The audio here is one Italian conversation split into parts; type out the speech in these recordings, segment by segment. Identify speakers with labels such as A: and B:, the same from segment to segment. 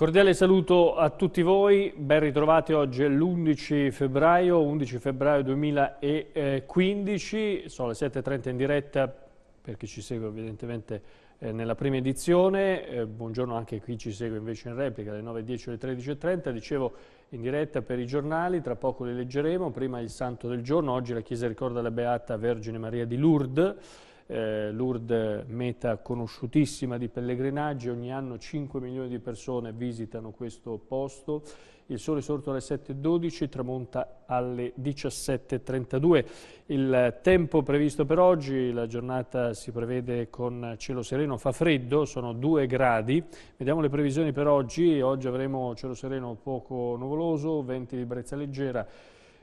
A: cordiale saluto a tutti voi, ben ritrovati oggi è l'11 febbraio, 11 febbraio 2015, sono le 7.30 in diretta per chi ci segue evidentemente eh, nella prima edizione, eh, buongiorno anche a chi ci segue invece in replica alle 9.10 alle 13.30, dicevo in diretta per i giornali, tra poco li leggeremo, prima il santo del giorno, oggi la Chiesa ricorda la Beata Vergine Maria di Lourdes, eh, Lourdes, meta conosciutissima di pellegrinaggi, ogni anno 5 milioni di persone visitano questo posto. Il sole sorto alle 7.12, tramonta alle 17.32. Il tempo previsto per oggi, la giornata si prevede con cielo sereno, fa freddo, sono 2 gradi. Vediamo le previsioni per oggi, oggi avremo cielo sereno poco nuvoloso, venti di brezza leggera,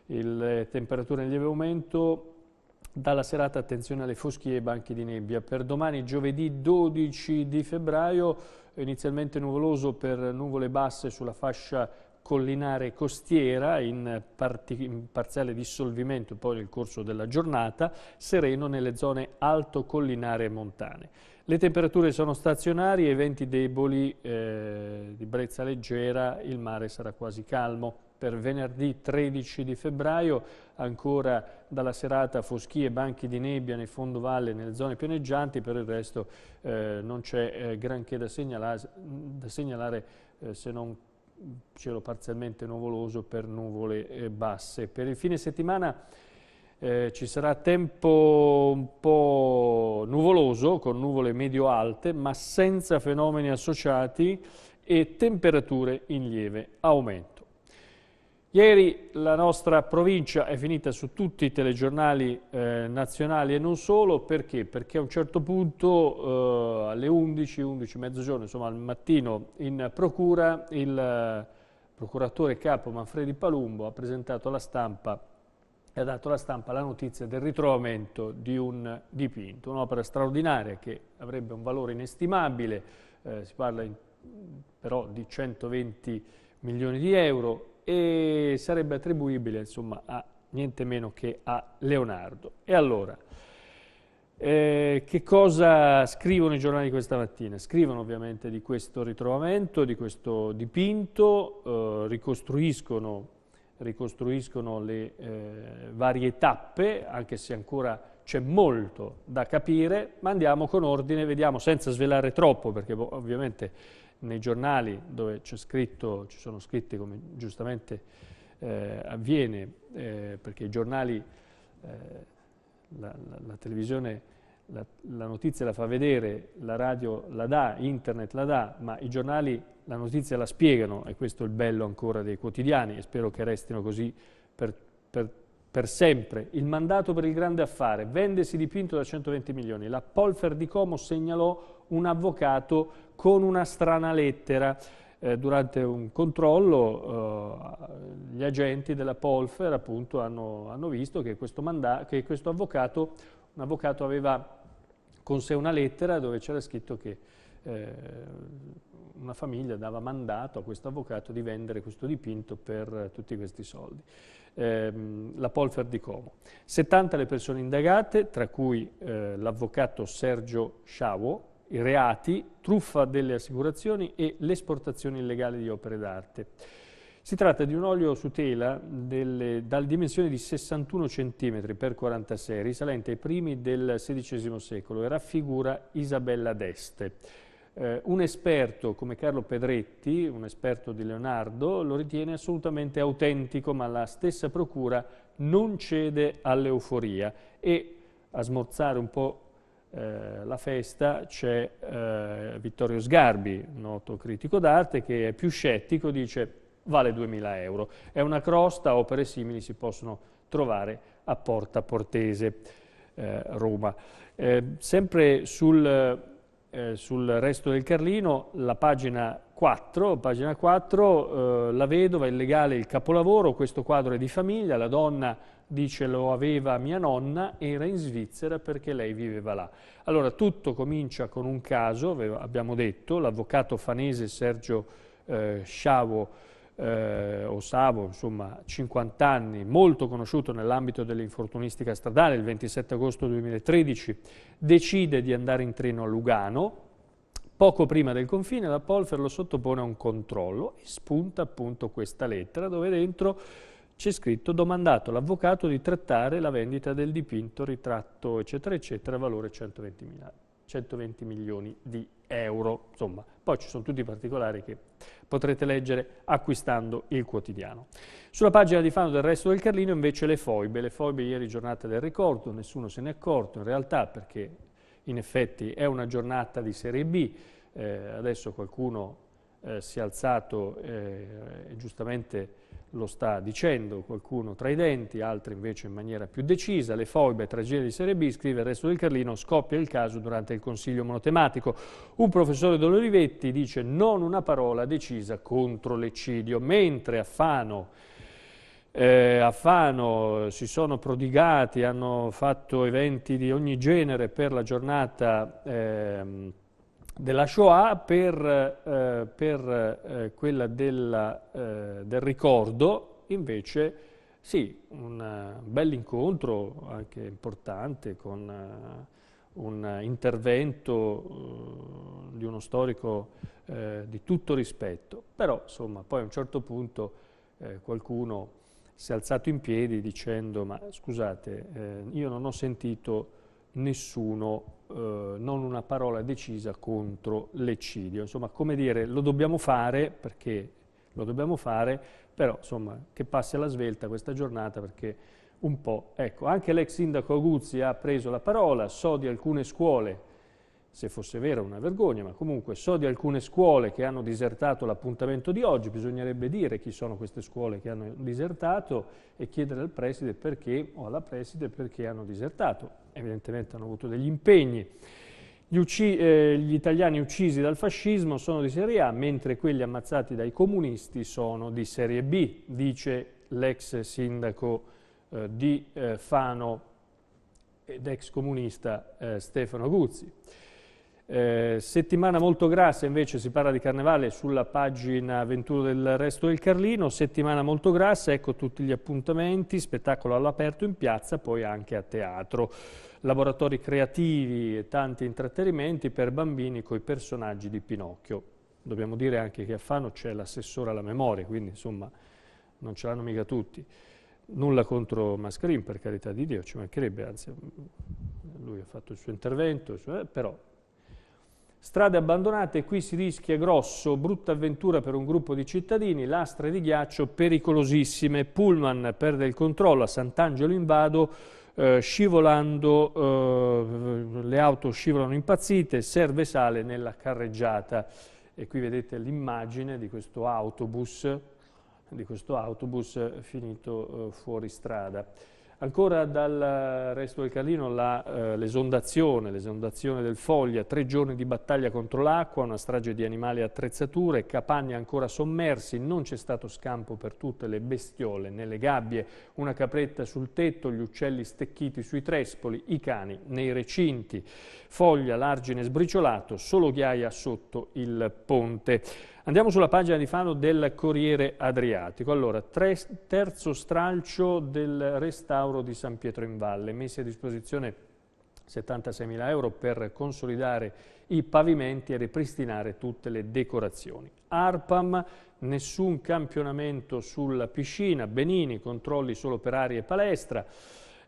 A: le eh, temperature in lieve aumento, dalla serata attenzione alle foschie e banchi di nebbia. Per domani giovedì 12 di febbraio inizialmente nuvoloso per nuvole basse sulla fascia collinare costiera in, in, parziale dissolvimento poi nel corso della giornata, sereno nelle zone alto collinare e montane. Le temperature sono stazionarie, i venti deboli eh, di brezza leggera, il mare sarà quasi calmo per venerdì 13 di febbraio, ancora dalla serata foschie banchi di nebbia nel fondo valle e nelle zone pianeggianti, per il resto eh, non c'è eh, granché da segnalare, da segnalare eh, se non cielo parzialmente nuvoloso per nuvole eh, basse. Per il fine settimana eh, ci sarà tempo un po' nuvoloso, con nuvole medio-alte, ma senza fenomeni associati e temperature in lieve aumento. Ieri la nostra provincia è finita su tutti i telegiornali eh, nazionali e non solo, perché? Perché a un certo punto eh, alle 11, 11, mezzogiorno, insomma al mattino in procura il eh, procuratore capo Manfredi Palumbo ha presentato alla stampa e ha dato alla stampa la notizia del ritrovamento di un dipinto, un'opera straordinaria che avrebbe un valore inestimabile, eh, si parla in, però di 120 milioni di euro, e sarebbe attribuibile insomma, a niente meno che a Leonardo. E allora, eh, che cosa scrivono i giornali questa mattina? Scrivono ovviamente di questo ritrovamento, di questo dipinto, eh, ricostruiscono, ricostruiscono, le eh, varie tappe, anche se ancora c'è molto da capire, ma andiamo con ordine, vediamo senza svelare troppo, perché boh, ovviamente nei giornali dove c'è scritto, ci sono scritti come giustamente eh, avviene, eh, perché i giornali, eh, la, la, la, televisione, la, la notizia la fa vedere, la radio la dà, internet la dà, ma i giornali la notizia la spiegano e questo è il bello ancora dei quotidiani e spero che restino così per, per, per sempre. Il mandato per il grande affare, vendesi dipinto da 120 milioni, la Polfer di Como segnalò un avvocato con una strana lettera. Eh, durante un controllo eh, gli agenti della Polfer appunto, hanno, hanno, visto che questo, che questo avvocato, avvocato, aveva con sé una lettera dove c'era scritto che eh, una famiglia dava mandato a questo avvocato di vendere questo dipinto per eh, tutti questi soldi. Ehm, la Polfer di Como. 70 le persone indagate, tra cui eh, l'avvocato Sergio Sciavo, i reati, truffa delle assicurazioni e l'esportazione illegale di opere d'arte. Si tratta di un olio su tela delle, dalle dimensioni di 61 cm per 46, risalente ai primi del XVI secolo e raffigura Isabella d'Este. Eh, un esperto come Carlo Pedretti, un esperto di Leonardo, lo ritiene assolutamente autentico, ma la stessa procura non cede all'euforia e a smorzare un po' Eh, la festa c'è eh, Vittorio Sgarbi, noto critico d'arte, che è più scettico, dice vale 2000 euro. È una crosta, opere simili si possono trovare a Porta Portese, eh, Roma. Eh, sempre sul, eh, sul resto del Carlino, la pagina 4, pagina 4, eh, la vedova, il legale, il capolavoro, questo quadro è di famiglia, la donna dice lo aveva mia nonna, era in Svizzera perché lei viveva là. Allora tutto comincia con un caso, abbiamo detto, l'avvocato fanese Sergio eh, Sciavo, eh, o Savo, insomma, 50 anni, molto conosciuto nell'ambito dell'infortunistica stradale, il 27 agosto 2013 decide di andare in treno a Lugano, Poco prima del confine la Polfer lo sottopone a un controllo e spunta appunto questa lettera dove dentro c'è scritto domandato l'avvocato di trattare la vendita del dipinto, ritratto eccetera eccetera, valore 120, mila, 120 milioni di euro. Insomma, poi ci sono tutti i particolari che potrete leggere acquistando il quotidiano. Sulla pagina di Fano del resto del Carlino invece le foibe, le foibe ieri giornata del ricordo, nessuno se n'è accorto in realtà perché in effetti è una giornata di Serie B, eh, adesso qualcuno eh, si è alzato eh, e giustamente lo sta dicendo, qualcuno tra i denti, altri invece in maniera più decisa, le foibe e tragedie di Serie B, scrive il resto del Carlino, scoppia il caso durante il consiglio monotematico. Un professore Dolorivetti dice non una parola decisa contro l'eccidio, mentre a Fano eh, a Fano si sono prodigati, hanno fatto eventi di ogni genere per la giornata eh, della Shoah, per, eh, per eh, quella della, eh, del ricordo invece sì, un eh, bel incontro anche importante con un intervento di uno storico di tutto rispetto, però insomma poi a un certo punto qualcuno si è alzato in piedi dicendo ma scusate, eh, io non ho sentito nessuno, eh, non una parola decisa contro l'eccidio. Insomma, come dire, lo dobbiamo fare perché lo dobbiamo fare, però insomma che passi alla svelta questa giornata perché un po', ecco, anche l'ex sindaco Aguzzi ha preso la parola, so di alcune scuole se fosse vero è una vergogna, ma comunque so di alcune scuole che hanno disertato l'appuntamento di oggi, bisognerebbe dire chi sono queste scuole che hanno disertato e chiedere al preside perché o alla preside perché hanno disertato. Evidentemente hanno avuto degli impegni. Gli, eh, gli italiani uccisi dal fascismo sono di serie A, mentre quelli ammazzati dai comunisti sono di serie B, dice l'ex sindaco eh, di eh, Fano ed ex comunista eh, Stefano Guzzi. Eh, settimana molto grassa invece si parla di carnevale sulla pagina 21 del resto del Carlino, settimana molto grassa, ecco tutti gli appuntamenti, spettacolo all'aperto in piazza, poi anche a teatro, laboratori creativi e tanti intrattenimenti per bambini con i personaggi di Pinocchio. Dobbiamo dire anche che a Fano c'è l'assessore alla memoria, quindi insomma non ce l'hanno mica tutti. Nulla contro Mascarin, per carità di Dio, ci mancherebbe, anzi lui ha fatto il suo intervento, eh, però Strade abbandonate, qui si rischia grosso, brutta avventura per un gruppo di cittadini, lastre di ghiaccio pericolosissime, Pullman perde il controllo a Sant'Angelo in Vado, eh, scivolando, eh, le auto scivolano impazzite, serve sale nella carreggiata. E qui vedete l'immagine di questo autobus, di questo autobus finito eh, fuori strada. Ancora dal resto del Carlino l'esondazione, eh, l'esondazione del Foglia, tre giorni di battaglia contro l'acqua, una strage di animali e attrezzature, capagne ancora sommersi, non c'è stato scampo per tutte le bestiole nelle gabbie, una capretta sul tetto, gli uccelli stecchiti sui trespoli, i cani nei recinti, Foglia, l'argine sbriciolato, solo ghiaia sotto il ponte. Andiamo sulla pagina di Fano del Corriere Adriatico. Allora, tre, terzo stralcio del restauro di San Pietro in Valle, messi a disposizione 76.000 euro per consolidare i pavimenti e ripristinare tutte le decorazioni. ARPAM, nessun campionamento sulla piscina, Benini, controlli solo per aria e palestra,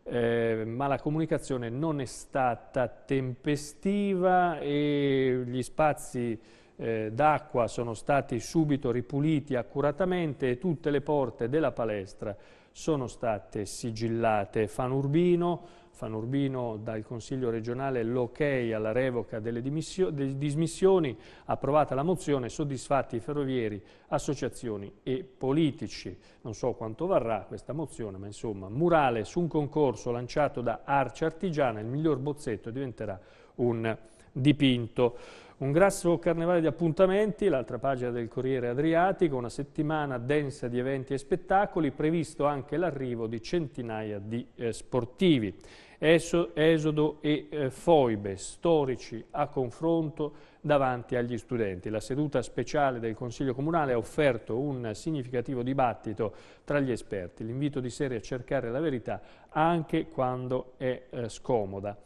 A: eh, ma la comunicazione non è stata tempestiva e gli spazi eh, d'acqua sono stati subito ripuliti accuratamente e tutte le porte della palestra sono state sigillate. Fanurbino, Fanurbino dal Consiglio regionale l'ok alla revoca delle, dismissioni, approvata la mozione, soddisfatti i ferrovieri, associazioni e politici. Non so quanto varrà questa mozione, ma insomma, murale su un concorso lanciato da Arce Artigiana, il miglior bozzetto diventerà un dipinto. Un grasso carnevale di appuntamenti, l'altra pagina del Corriere Adriatico, una settimana densa di eventi e spettacoli, previsto anche l'arrivo di centinaia di eh, sportivi. Eso, esodo e eh, foibe, storici a confronto davanti agli studenti. La seduta speciale del Consiglio Comunale ha offerto un significativo dibattito tra gli esperti. L'invito di serie a cercare la verità anche quando è eh, scomoda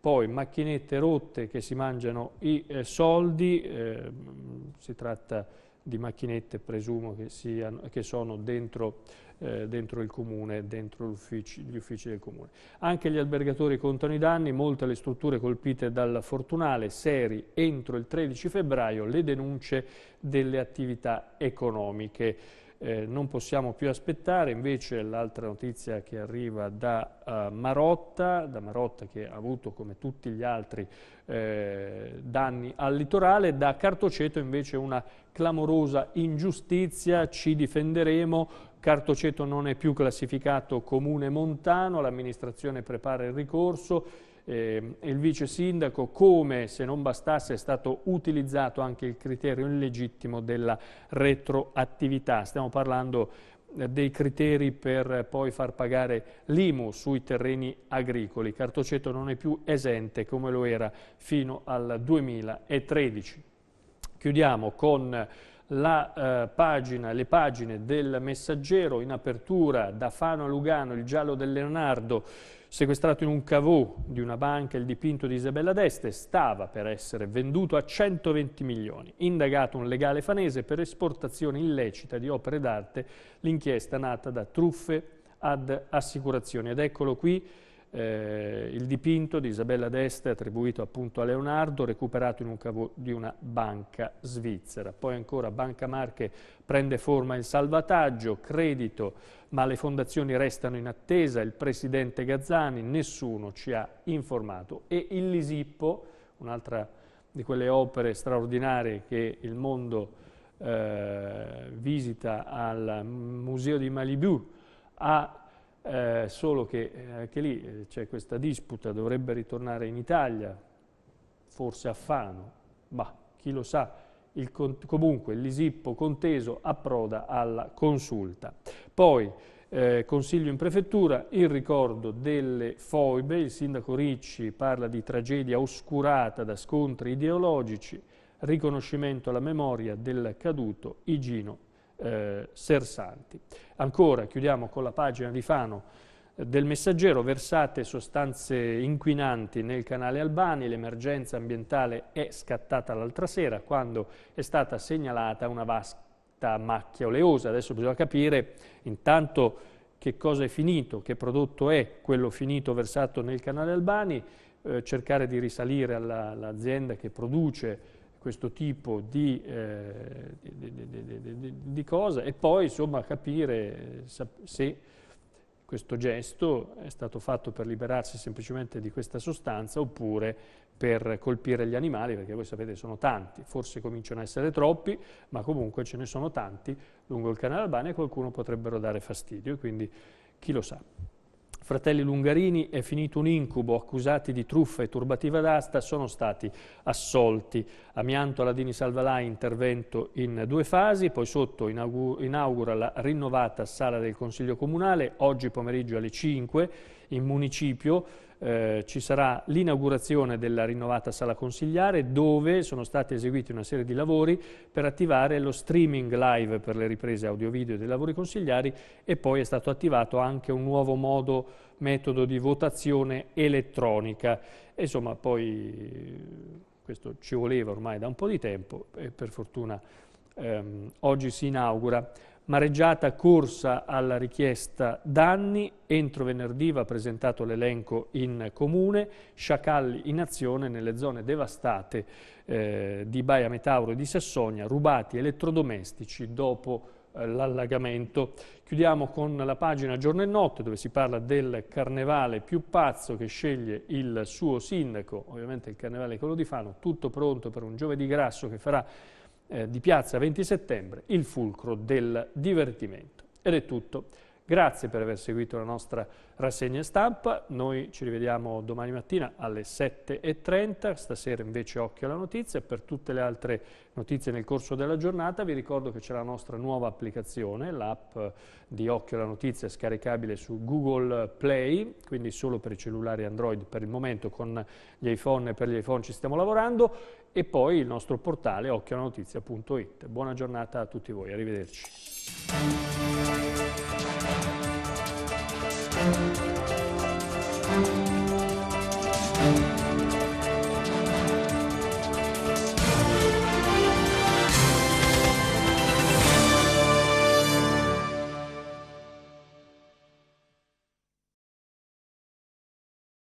A: poi macchinette rotte che si mangiano i eh, soldi, eh, si tratta di macchinette presumo che, siano, che sono dentro, eh, dentro, il comune, dentro uffici, gli uffici del comune. Anche gli albergatori contano i danni, molte le strutture colpite dal fortunale, seri entro il 13 febbraio le denunce delle attività economiche eh, non possiamo più aspettare, invece l'altra notizia che arriva da uh, Marotta, da Marotta che ha avuto come tutti gli altri eh, danni al litorale, da Cartoceto invece una clamorosa ingiustizia, ci difenderemo, Cartoceto non è più classificato comune montano, l'amministrazione prepara il ricorso, eh, il vice sindaco, come se non bastasse è stato utilizzato anche il criterio illegittimo della retroattività. Stiamo parlando eh, dei criteri per poi far pagare l'IMU sui terreni agricoli. Cartoceto non è più esente come lo era fino al 2013. Chiudiamo con la, eh, pagina, le pagine del messaggero in apertura da Fano a Lugano, il giallo del Leonardo sequestrato in un cavò di una banca il dipinto di Isabella d'Este, stava per essere venduto a 120 milioni. Indagato un legale fanese per esportazione illecita di opere d'arte, l'inchiesta nata da truffe ad assicurazioni. Ed eccolo qui eh, il dipinto di Isabella d'Este attribuito appunto a Leonardo, recuperato in un cavo di una banca svizzera. Poi ancora Banca Marche prende forma il salvataggio, credito, ma le fondazioni restano in attesa, il presidente Gazzani, nessuno ci ha informato. E il Lisippo, un'altra di quelle opere straordinarie che il mondo eh, visita al Museo di Malibu, ha eh, solo che eh, anche lì eh, c'è questa disputa, dovrebbe ritornare in Italia, forse a Fano, ma chi lo sa, il, comunque l'Isippo conteso approda alla consulta. Poi eh, consiglio in prefettura, il ricordo delle foibe, il sindaco Ricci parla di tragedia oscurata da scontri ideologici, riconoscimento alla memoria del caduto Igino eh, sersanti. Ancora, chiudiamo con la pagina di Fano eh, del messaggero, versate sostanze inquinanti nel canale Albani, l'emergenza ambientale è scattata l'altra sera quando è stata segnalata una vasta macchia oleosa. Adesso bisogna capire intanto che cosa è finito, che prodotto è quello finito versato nel canale Albani, eh, cercare di risalire all'azienda che produce questo tipo di, eh, di, di cosa e poi insomma capire eh, se questo gesto è stato fatto per liberarsi semplicemente di questa sostanza oppure per colpire gli animali, perché voi sapete sono tanti, forse cominciano a essere troppi, ma comunque ce ne sono tanti lungo il canale Albania e qualcuno potrebbero dare fastidio, quindi chi lo sa fratelli Lungarini è finito un incubo, accusati di truffa e turbativa d'asta sono stati assolti. Amianto Aladini Salvalà intervento in due fasi, poi sotto inaugura la rinnovata sala del Consiglio Comunale, oggi pomeriggio alle 5 in municipio, eh, ci sarà l'inaugurazione della rinnovata sala consigliare dove sono stati eseguiti una serie di lavori per attivare lo streaming live per le riprese audio-video dei lavori consigliari e poi è stato attivato anche un nuovo modo, metodo di votazione elettronica. E insomma poi eh, questo ci voleva ormai da un po' di tempo e per fortuna ehm, oggi si inaugura mareggiata corsa alla richiesta danni, entro venerdì va presentato l'elenco in comune, sciacalli in azione nelle zone devastate eh, di Baia Metauro e di Sassonia, rubati elettrodomestici dopo eh, l'allagamento. Chiudiamo con la pagina Giorno e Notte dove si parla del carnevale più pazzo che sceglie il suo sindaco, ovviamente il carnevale è quello di Fano, tutto pronto per un giovedì grasso che farà eh, di Piazza 20 Settembre, il fulcro del divertimento. Ed è tutto. Grazie per aver seguito la nostra rassegna stampa, noi ci rivediamo domani mattina alle 7.30, stasera invece occhio alla notizia, per tutte le altre notizie nel corso della giornata vi ricordo che c'è la nostra nuova applicazione, l'app di Occhio alla Notizia scaricabile su Google Play, quindi solo per i cellulari Android per il momento, con gli iPhone e per gli iPhone ci stiamo lavorando e poi il nostro portale occhioalanotizia.it. Buona giornata a tutti voi, arrivederci.